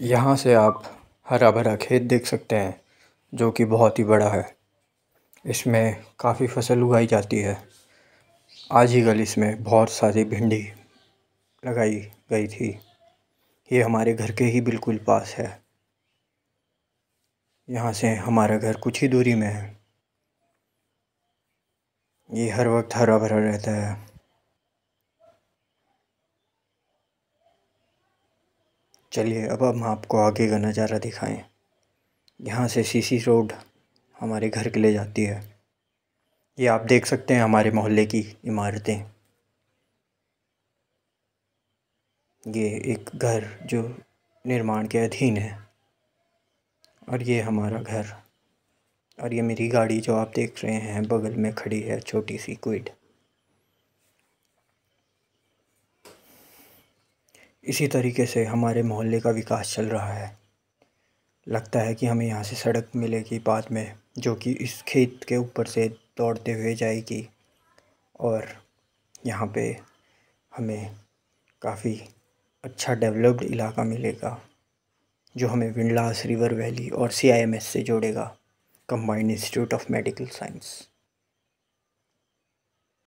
यहाँ से आप हरा भरा खेत देख सकते हैं जो कि बहुत ही बड़ा है इसमें काफ़ी फसल उगाई जाती है आज ही कल इसमें बहुत सारी भिंडी लगाई गई थी ये हमारे घर के ही बिल्कुल पास है यहाँ से हमारा घर कुछ ही दूरी में है ये हर वक्त हरा भरा रहता है चलिए अब हम आपको आगे का नज़ारा दिखाएं यहाँ से सीसी रोड हमारे घर के लिए जाती है ये आप देख सकते हैं हमारे मोहल्ले की इमारतें ये एक घर जो निर्माण के अधीन है और ये हमारा घर और ये मेरी गाड़ी जो आप देख रहे हैं बगल में खड़ी है छोटी सी क्विड इसी तरीके से हमारे मोहल्ले का विकास चल रहा है लगता है कि हमें यहाँ से सड़क मिलेगी बाद में जो कि इस खेत के ऊपर से दौड़ते हुए जाएगी और यहाँ पे हमें काफ़ी अच्छा डेवलप्ड इलाका मिलेगा जो हमें विंडलास रिवर वैली और सी से जोड़ेगा combined institute of medical science